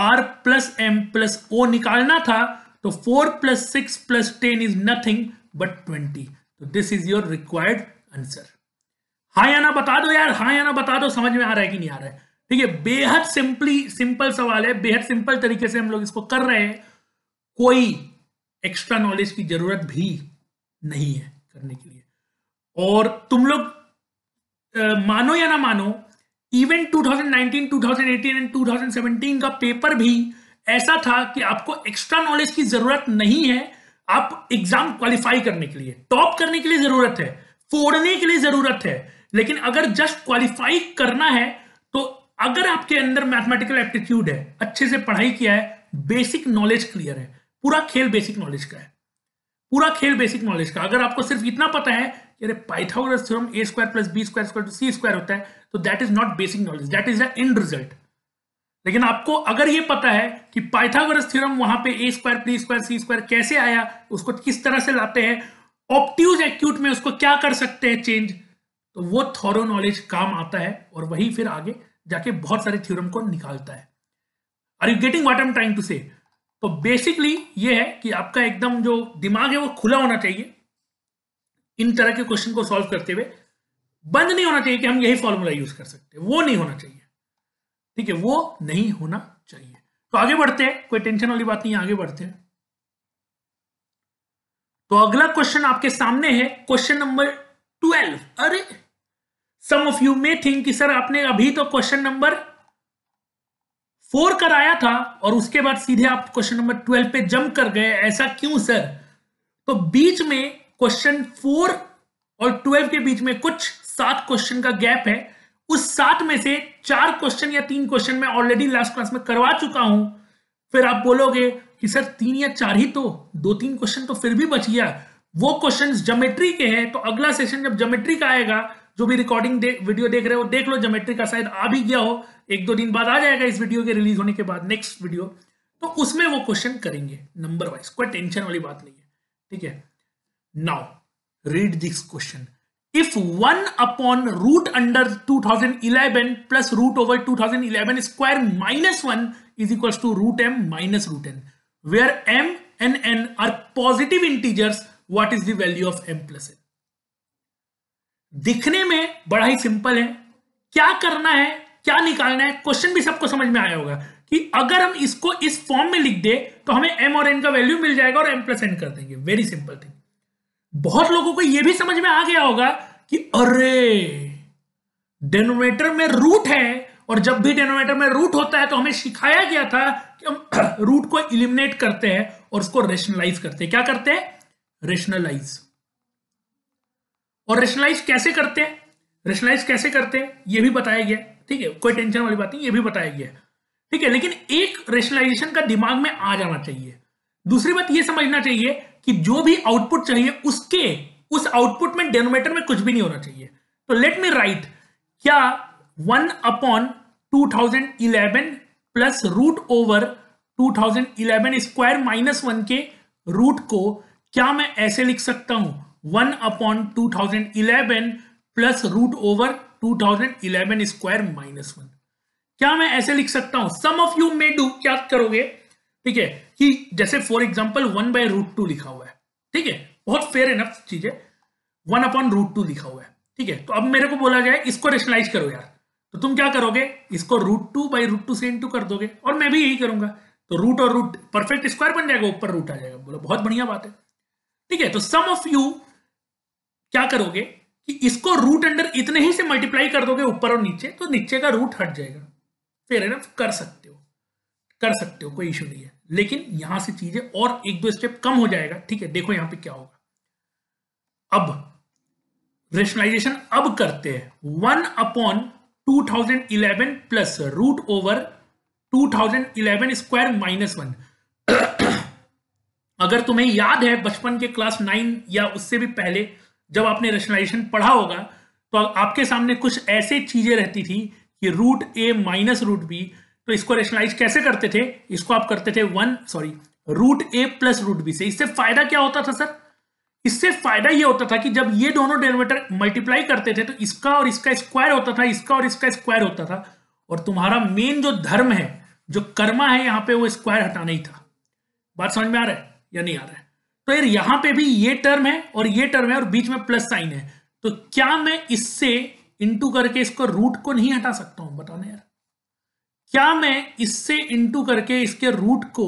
R plus M plus O निकालना था तो four plus six plus ten is nothing but twenty तो this is your required answer हाँ या ना बता दो यार हाँ या ना बता दो समझ में आ रहा है कि नहीं आ रहा है ठीक है बेहद सिंपली सिंपल सवाल है बेहद सिंपल तरीके से हम लोग इसको कर रहे हैं कोई एक्स्ट्रा नॉलेज की जरूरत भी नहीं है करने के लिए और तुम लोग मानो या ना मानो इवन 2019, 2018 एंड 2017 का पेपर भी ऐसा था कि आपको एक्स्ट्रा नॉलेज की जरूरत नहीं है आप एग्जाम क्वालिफाई करने के लिए टॉप करने के लिए जरूरत है फोड़ने के लिए जरूरत है लेकिन अगर जस्ट क्वालिफाई करना है तो अगर आपके अंदर मैथमेटिकल एप्टीट्यूड है अच्छे से पढ़ाई किया है बेसिक नॉलेज क्लियर है पूरा खेल बेसिक नॉलेज का है पूरा खेल बेसिक नॉलेज का अगर आपको सिर्फ इतना पता है अरे Pythagoras theorem A square plus B square square to C square होता है तो that is not basic knowledge that is the end result लेकिन आपको अगर ये पता है कि पाइथागोरस थ्योरम वहां पे A square B square C square कैसे आया उसको किस तरह से लाते हैं ऑप्टिव एक्यूट में उसको क्या कर सकते हैं चेंज तो वो थोरो नॉलेज काम आता है और वही फिर आगे जाके बहुत सारे थ्योरम को निकालता है are you getting what am trying to say तो बेसिकली ये है कि आपका एकदम जो दिमाग है वो खुला होना चाहिए इन तरह के क्वेश्चन को सॉल्व करते हुए बंद नहीं होना चाहिए कि हम यही फॉर्मूला यूज कर सकते वो नहीं होना चाहिए ठीक है वो नहीं होना चाहिए तो आगे बढ़ते हैं कोई टेंशन वाली बात नहीं आगे बढ़ते हैं तो अगला क्वेश्चन आपके सामने है क्वेश्चन नंबर ट्वेल्व अरे some of you may think कि सर आपने अभी तो क्वेश्चन नंबर फोर कराया था और उसके बाद सीधे आप क्वेश्चन नंबर ट्वेल्व पे जंप कर गए ऐसा क्यों सर तो बीच में क्वेश्चन फोर और ट्वेल्व के बीच में कुछ सात क्वेश्चन का गैप है उस सात में से चार क्वेश्चन या तीन क्वेश्चन मैं ऑलरेडी लास्ट क्लास में करवा चुका हूं फिर आप बोलोगे कि सर तीन या चार ही तो दो तीन क्वेश्चन तो फिर भी बच गया वो क्वेश्चन जोमेट्री के हैं तो अगला सेशन जब जोमेट्री का आएगा जो भी रिकॉर्डिंग दे, वीडियो देख रहे हो देख लो जोमेट्री का शायद आ भी गया हो एक दो दिन बाद आ जाएगा इस वीडियो के रिलीज होने के बाद नेक्स्ट वीडियो तो उसमें वो क्वेश्चन करेंगे नंबर वाइज कोई टेंशन वाली बात नहीं है ठीक है Now, read this question. If 1 upon root under 2011 plus root over 2011 square minus 1 is equals to root m minus root n, where m and n are positive integers, what is the value of m plus n? दिखने में बड़ा ही simple है क्या करना है क्या निकालना है क्वेश्चन भी सबको समझ में आया होगा कि अगर हम इसको इस फॉर्म में लिख दे तो हमें m और n का वैल्यू मिल जाएगा और m प्लस एन कर देंगे वेरी सिंपल थिंग बहुत लोगों को यह भी समझ में आ गया होगा कि अरे डेनोमेटर में रूट है और जब भी डेनोमेटर में रूट होता है तो हमें सिखाया गया था कि हम रूट को इलिमिनेट करते हैं और उसको रेशनलाइज करते हैं क्या करते हैं रेशनलाइज और रेशनलाइज कैसे करते हैं रेशनलाइज कैसे करते हैं यह भी बताया गया ठीक है कोई टेंशन वाली बात नहीं यह भी बताया गया ठीक है लेकिन एक रेशनलाइजेशन का दिमाग में आ जाना चाहिए दूसरी बात यह समझना चाहिए कि जो भी आउटपुट चाहिए उसके उस आउटपुट में डेनोमेटर में कुछ भी नहीं होना चाहिए तो लेट मी राइट क्या one upon two thousand eleven plus root over two thousand eleven square minus one के रूट को क्या मैं ऐसे लिख सकता हूं one upon two thousand eleven plus root over two thousand eleven square minus one क्या मैं ऐसे लिख सकता हूं some of you may do क्या करोगे ठीक है कि जैसे for example one by root two लिखा हुआ है ठीक है बहुत फेयर ना चीज है वन अपॉन रूट टू लिखा हुआ है ठीक है तो अब मेरे को बोला गया इसको रेशनलाइज करो यार तो तुम क्या करोगे इसको root two by root two से इंटू कर दोगे और मैं भी यही करूंगा तो रूट और रूट परफेक्ट स्क्वायर बन जाएगा ऊपर रूट आ जाएगा बोलो बहुत बढ़िया बात है ठीक है तो सम ऑफ यू क्या करोगे कि इसको रूट अंडर इतने ही से मल्टीप्लाई कर दोगे ऊपर और नीचे तो नीचे का रूट हट जाएगा है ना कर सकते हो कर सकते हो कोई इश्यू नहीं है लेकिन यहां से चीजें और एक दो स्टेप कम हो जाएगा ठीक है देखो यहां पे क्या होगा अब रेशनलाइजेशन अब करते हैं one upon 2011 plus root over 2011 square minus one अगर तुम्हें याद है बचपन के क्लास नाइन या उससे भी पहले जब आपने रेशनलाइजेशन पढ़ा होगा तो आपके सामने कुछ ऐसे चीजें रहती थी कि root A minus root B तो इसको रेशनलाइज कैसे करते थे इसको आप करते थे one sorry root A plus root B से इससे फायदा क्या होता था सर इससे फायदा ये होता था कि जब ये दोनों डेरिवेटर मल्टीप्लाई करते थे तो इसका और इसका स्क्वायर होता था इसका और इसका स्क्वायर होता था और तुम्हारा मेन जो धर्म है जो कर्मा है यहाँ पे वो स्क्वायर हटाना ही था बात समझ में आ रहा है या नहीं आ रहा है तो यार यहाँ पे भी ये टर्म है और ये टर्म है और बीच में प्लस साइन है तो क्या मैं इससे इंटू करके इसको रूट को नहीं हटा सकता हूं बताना यार क्या मैं इससे इंटू करके इसके रूट को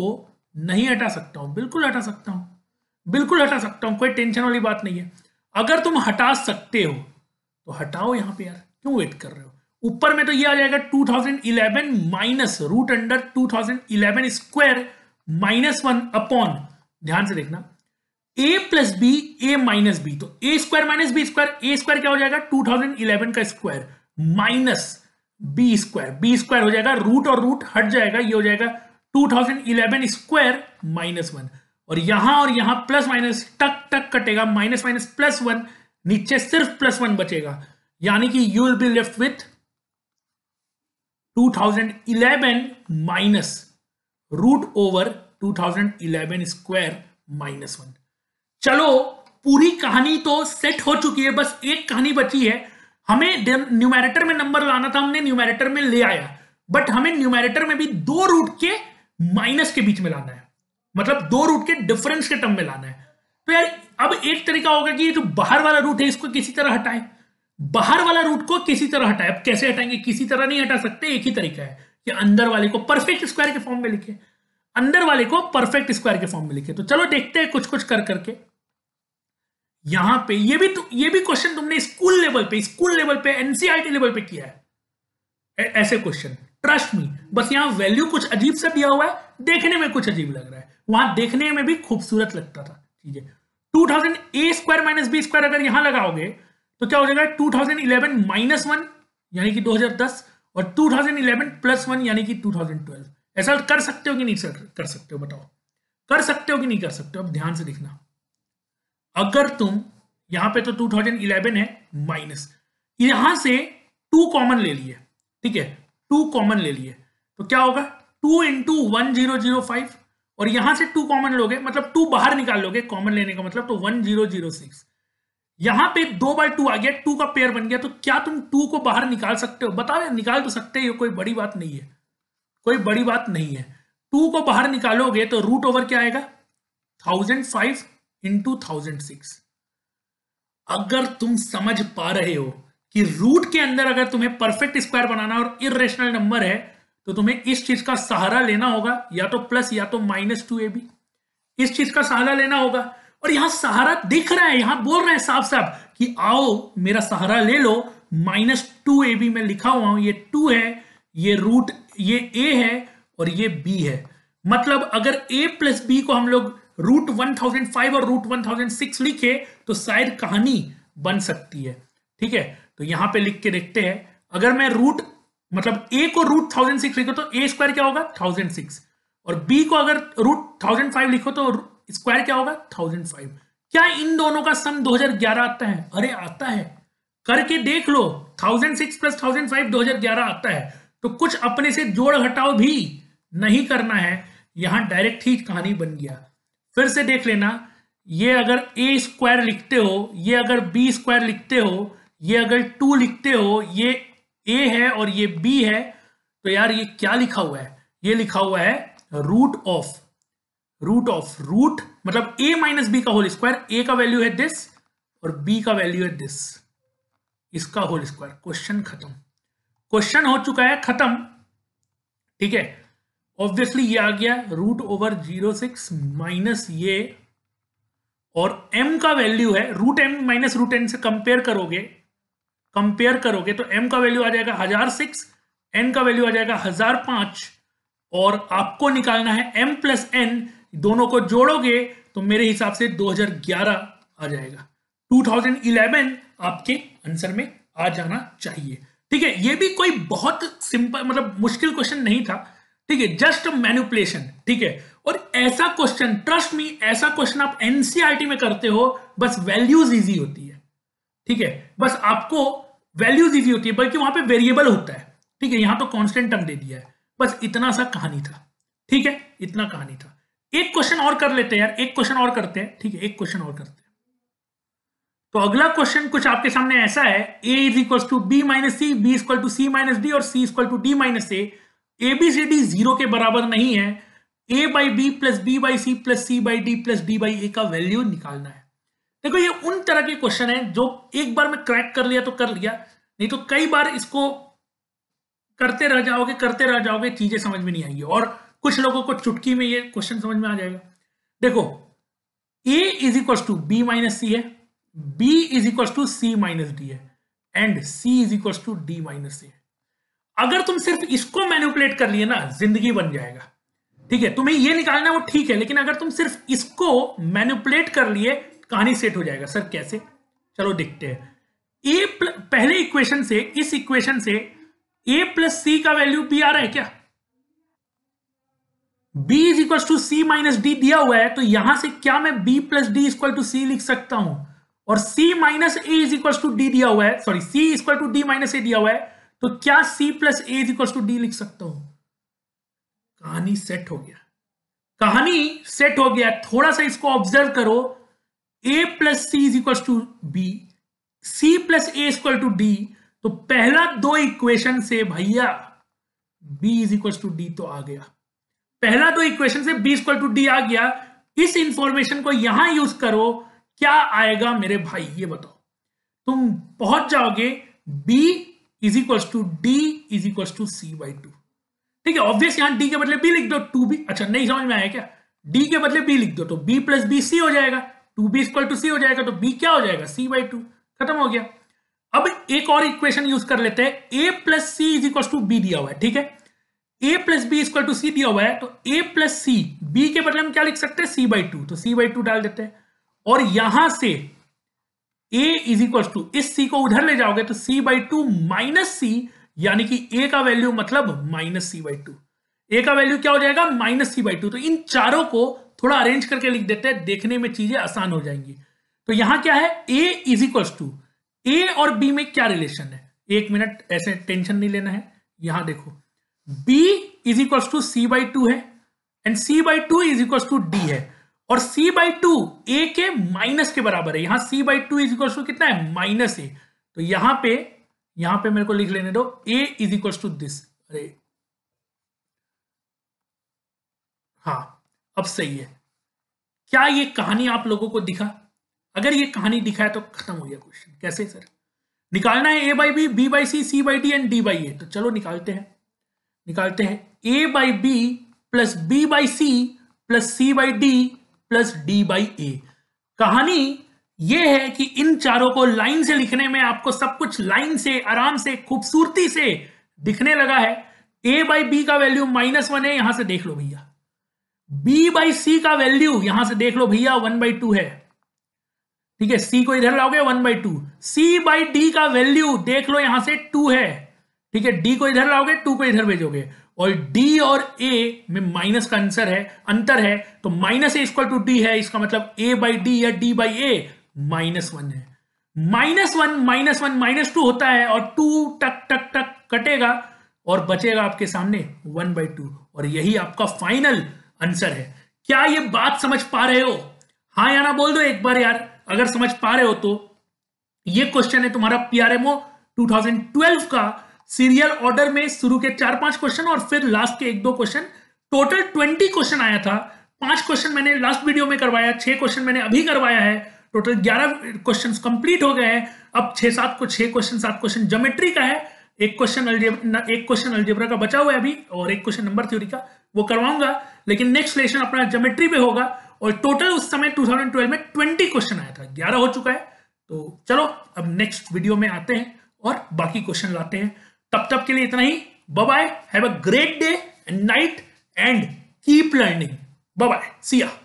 नहीं हटा सकता हूं बिल्कुल हटा सकता हूं बिल्कुल हटा सकता हूं कोई टेंशन वाली बात नहीं है अगर तुम हटा सकते हो तो हटाओ यहां पे यार क्यों वेट कर रहे हो ऊपर में तो ये आ जाएगा 2011 minus root under 2011 square minus one upon ध्यान से देखना A plus B A minus B तो A square minus B square A square क्या हो जाएगा 2011 का square minus B square B square हो जाएगा रूट और रूट हट जाएगा ये हो जाएगा 2011 स्क्वायर माइनस वन और यहां और यहां प्लस माइनस टक टक कटेगा माइनस माइनस प्लस वन नीचे सिर्फ प्लस वन बचेगा यानी कि you will be left with 2011 minus root over 2011 square minus one चलो पूरी कहानी तो सेट हो चुकी है बस एक कहानी बची है हमें न्यूमैरेटर में नंबर लाना था हमने न्यूमेरेटर में ले आया बट हमें न्यूमेरेटर में भी दो रूट के माइनस के बीच में लाना है मतलब दो रूट के डिफरेंस के टर्म में लाना है तो यार अब एक तरीका होगा कि ये जो बाहर वाला रूट है इसको किसी तरह हटाए बाहर वाला रूट को किसी तरह हटाए अब कैसे हटाएंगे किसी तरह नहीं हटा सकते एक ही तरीका है कि अंदर वाले को परफेक्ट स्क्वायर के फॉर्म में लिखे अंदर वाले को परफेक्ट स्क्वायर के फॉर्म में लिखे तो चलो देखते हैं कुछ कुछ कर करके यहां पे ये भी ये भी क्वेश्चन तुमने स्कूल लेवल पे स्कूल लेवल पे एनसीआरटी लेवल e पे किया है ऐसे क्वेश्चन ट्रस्ट मी बस यहाँ वैल्यू कुछ अजीब सा दिया हुआ है देखने में कुछ अजीब लग रहा है वहां देखने में भी खूबसूरत लगता था चीजें two thousand A square minus B square अगर यहां लगाओगे तो क्या हो जाएगा two thousand eleven minus one यानी कि दो हजार दस और two thousand eleven plus one यानी कि टू थाउजेंड ट्वेल्व ऐसा कर सकते हो कि नहीं कर सकते हो बताओ कर सकते हो कि नहीं कर सकते हो अब ध्यान से देखना अगर तुम यहां पे तो 2011 है माइनस यहां से टू कॉमन ले लिए ठीक है टू कॉमन ले लिए तो क्या होगा two into one zero zero five और यहां से टू कॉमन लोगे मतलब टू बाहर निकाल लोगे कॉमन लेने का मतलब तो वन जीरो जीरो सिक्स यहां पे दो बाय टू आ गया टू का पेयर बन गया तो क्या तुम टू को बाहर निकाल सकते हो बता रहे निकाल तो सकते हो कोई बड़ी बात नहीं है कोई बड़ी बात नहीं है टू को बाहर निकालोगे तो रूट ओवर क्या आएगा थाउजेंड फाइव इन 2006 अगर तुम समझ पा रहे हो कि रूट के अंदर अगर तुम्हें परफेक्ट स्क्वायर बनाना और इेशनल नंबर है तो तुम्हें इस चीज का सहारा लेना होगा या तो प्लस या तो माइनस टू ए बी इस चीज का सहारा लेना होगा और यहां सहारा दिख रहा है यहां बोल रहे हैं साफ साफ कि आओ मेरा सहारा ले लो माइनस टू ए बी में लिखा हुआ हूं ये टू है ये रूट ये ए है और ये बी है मतलब अगर ए प्लस बी को हम लोग रूट 1005 और रूट 1006 लिखे तो शायद कहानी बन सकती है ठीक है तो यहां पे लिख के देखते हैं अगर मैं रूट मतलब ए को रूट थाउजेंड सिक्स लिखो तो ए स्क्वायर क्या होगा थाउजेंड सिक्स और बी को अगर रूट थाउजेंड फाइव लिखो तो स्क्वायर क्या होगा थाउजेंड फाइव क्या इन दोनों का सम 2011 आता है अरे आता है करके देख लो thousand six plus thousand five दो हजार ग्यारह आता है तो कुछ अपने से जोड़ घटाव भी नहीं करना है यहां डायरेक्ट ही कहानी बन गया फिर से देख लेना ये अगर ए स्क्वायर लिखते हो ये अगर बी स्क्वायर लिखते हो ये अगर टू लिखते हो ये ए है और ये बी है तो यार ये क्या लिखा हुआ है ये लिखा हुआ है root of root of root मतलब ए माइनस बी का होल स्क्वायर ए का वैल्यू है दिस और बी का वैल्यू है दिस इसका होल स्क्वायर क्वेश्चन खत्म क्वेश्चन हो चुका है खत्म ठीक है ऑब्वियसली ये आ गया root over zero six minus ये और m का वैल्यू है root M minus root N से कंपेयर करोगे कंपेयर करोगे तो m का वैल्यू आ जाएगा हजार सिक्स एन का वैल्यू आ जाएगा हजार पांच और आपको निकालना है m प्लस एन दोनों को जोड़ोगे तो मेरे हिसाब से 2011 आ जाएगा 2011 आपके आंसर में आ जाना चाहिए ठीक है ये भी कोई बहुत सिंपल मतलब मुश्किल क्वेश्चन नहीं था ठीक है जस्ट मैन्युपुलेशन ठीक है और ऐसा क्वेश्चन ट्रस्ट मी ऐसा क्वेश्चन आप एनसीआरटी e में करते हो बस वैल्यूज इजी होती है ठीक है बस आपको वैल्यूज इजी होती है बल्कि वहां पे वेरिएबल होता है ठीक है यहां तो कांस्टेंट टर्म दे दिया है बस इतना सा कहानी था ठीक है इतना कहानी था एक क्वेश्चन और कर लेते हैं यार एक क्वेश्चन और करते हैं ठीक है एक क्वेश्चन और करते हैं तो अगला क्वेश्चन कुछ आपके सामने ऐसा है A is equal to B minus C B equal to C minus D और C equal to D minus A ABCD zero के बराबर नहीं है A by B plus B by C plus C by D plus D by A का value निकालना है देखो ये उन तरह के क्वेश्चन है जो एक बार में क्रैक कर लिया तो कर लिया नहीं तो कई बार इसको करते रह जाओगे करते रह जाओगे चीजें समझ में नहीं आएंगी और कुछ लोगों को चुटकी में ये क्वेश्चन समझ में आ जाएगा देखो A is equal to B minus C है B is equal to C minus D है and C is equal to D minus C अगर तुम सिर्फ इसको मैनिपुलेट कर लिए ना जिंदगी बन जाएगा ठीक है तुम्हें ये निकालना वो ठीक है लेकिन अगर तुम सिर्फ इसको मैनिपुलेट कर लिए कहानी सेट हो जाएगा सर कैसे चलो देखते हैं ए पहले इक्वेशन से इस इक्वेशन से ए प्लस सी का वैल्यू बी आ रहा है क्या B is equal to C minus D दिया हुआ है तो यहां से क्या मैं B plus D equal to C लिख सकता हूं और C minus A is equal to D दिया हुआ है sorry C equal to D minus A दिया हुआ है तो क्या c plus A equals to D लिख सकता हूं कहानी सेट हो गया कहानी सेट हो गया थोड़ा सा इसको ऑब्जर्व करो a plus C is equal to B C plus A equal to D तो पहला दो इक्वेशन से भैया b is equal to D तो आ गया पहला दो इक्वेशन से b इक्वल टू डी आ गया इस इंफॉर्मेशन को यहां यूज करो क्या आएगा मेरे भाई ये बताओ तुम पहुंच जाओगे b is equals to D is equals to C by two ठीक है ऑब्वियस यहां डी के बदले बी लिख दो टू बी अच्छा नहीं समझ में आया क्या डी के बदले बी लिख दो तो बी प्लस बी सी हो जाएगा two B equal to C हो जाएगा तो बी क्या हो जाएगा सी बाई टू खत्म हो गया अब एक और इक्वेशन यूज कर लेते हैं A plus C is equal to B दिया हुआ है ठीक है A plus B equal to C दिया हुआ है तो ए प्लस सी बी के बदले हम क्या लिख सकते हैं सी बाई टू तो सी बाई टू डाल देते हैं और यहां से ए इज इक्वल टू इस सी को उधर ले जाओगे तो C by two minus C यानी कि ए का वैल्यू मतलब minus C by two A का वैल्यू क्या हो जाएगा माइनस सी बाई टू तो इन चारों को थोड़ा अरेंज करके लिख देते हैं देखने में चीजें आसान हो जाएंगी तो यहां क्या है A is equal to A और बी में क्या रिलेशन है एक मिनट ऐसे टेंशन नहीं लेना है यहां देखो B is equal to C by two है and C by two is equal to D है और c बाई टू ए के माइनस के बराबर है यहां c by two is equal to कितना है माइनस ए तो यहां पे यहां पे मेरे को लिख लेने दो a is equal to this अरे हाँ अब सही है क्या ये कहानी आप लोगों को दिखा अगर ये कहानी दिखा है तो खत्म हो गया क्वेश्चन कैसे सर निकालना है A by B B by C C by D and D by A तो चलो निकालते हैं निकालते हैं A by B plus B by C plus C by D plus D by A कहानी ये है कि इन चारों को लाइन से लिखने में आपको सब कुछ लाइन से आराम से खूबसूरती से दिखने लगा है ए बाई बी का वैल्यू माइनस वन है यहां से देख लो भैया बी बाई सी का वैल्यू यहां से देख लो भैया वन बाई टू है ठीक है सी को इधर लाओगे one by two C by D का वैल्यू देख लो यहां से टू है ठीक है डी को इधर लाओगे टू को इधर भेजोगे और डी और ए में माइनस का आंसर है अंतर है तो minus A equal to D है इसका मतलब ए बाई डी या D by A minus one है minus one minus one minus two होता है और टू टक टक टक कटेगा और बचेगा आपके सामने वन बाई टू और यही आपका फाइनल आंसर है क्या ये बात समझ पा रहे हो हाँ या ना बोल दो एक बार यार अगर समझ पा रहे हो तो ये क्वेश्चन है तुम्हारा पीआरएमओ 2012 का सीरियल ऑर्डर में शुरू के चार पांच क्वेश्चन और फिर लास्ट के एक दो क्वेश्चन टोटल ट्वेंटी क्वेश्चन आया था पांच क्वेश्चन मैंने लास्ट वीडियो में करवाया छह क्वेश्चन मैंने अभी करवाया है टोटल ग्यारह क्वेश्चन कंप्लीट हो गए हैं अब छह सात को छह क्वेश्चन सात क्वेश्चन जोमेट्री का है एक क्वेश्चन एक क्वेश्चन अल्जेब्रा का बचा हुआ है अभी और एक क्वेश्चन नंबर थ्योरी का वो करवाऊंगा लेकिन नेक्स्ट लेशन अपना जोमेट्री पे होगा और टोटल उस समय 2012 में 20 क्वेश्चन आया था 11 हो चुका है तो चलो अब नेक्स्ट वीडियो में आते हैं और बाकी क्वेश्चन लाते हैं तब तक के लिए इतना ही bye have a great day and night and keep learning bye Siya